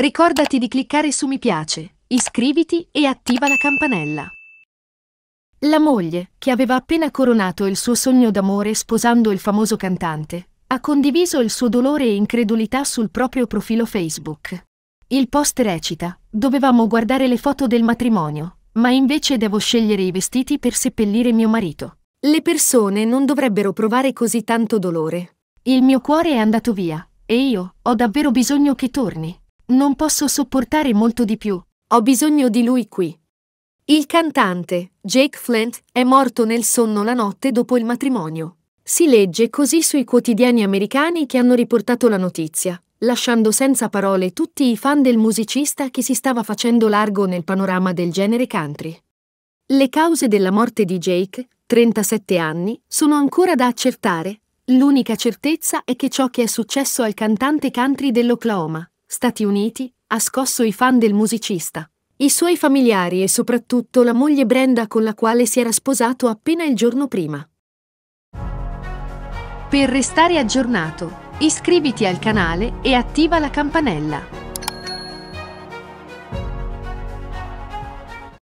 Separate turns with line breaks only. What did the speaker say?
Ricordati di cliccare su mi piace, iscriviti e attiva la campanella. La moglie, che aveva appena coronato il suo sogno d'amore sposando il famoso cantante, ha condiviso il suo dolore e incredulità sul proprio profilo Facebook. Il post recita, dovevamo guardare le foto del matrimonio, ma invece devo scegliere i vestiti per seppellire mio marito. Le persone non dovrebbero provare così tanto dolore. Il mio cuore è andato via, e io ho davvero bisogno che torni. Non posso sopportare molto di più. Ho bisogno di lui qui. Il cantante, Jake Flint, è morto nel sonno la notte dopo il matrimonio. Si legge così sui quotidiani americani che hanno riportato la notizia, lasciando senza parole tutti i fan del musicista che si stava facendo largo nel panorama del genere country. Le cause della morte di Jake, 37 anni, sono ancora da accertare. L'unica certezza è che ciò che è successo al cantante country dell'Oklahoma, Stati Uniti, ha scosso i fan del musicista. I suoi familiari e soprattutto la moglie Brenda con la quale si era sposato appena il giorno prima. Per restare aggiornato, iscriviti al canale e attiva la campanella.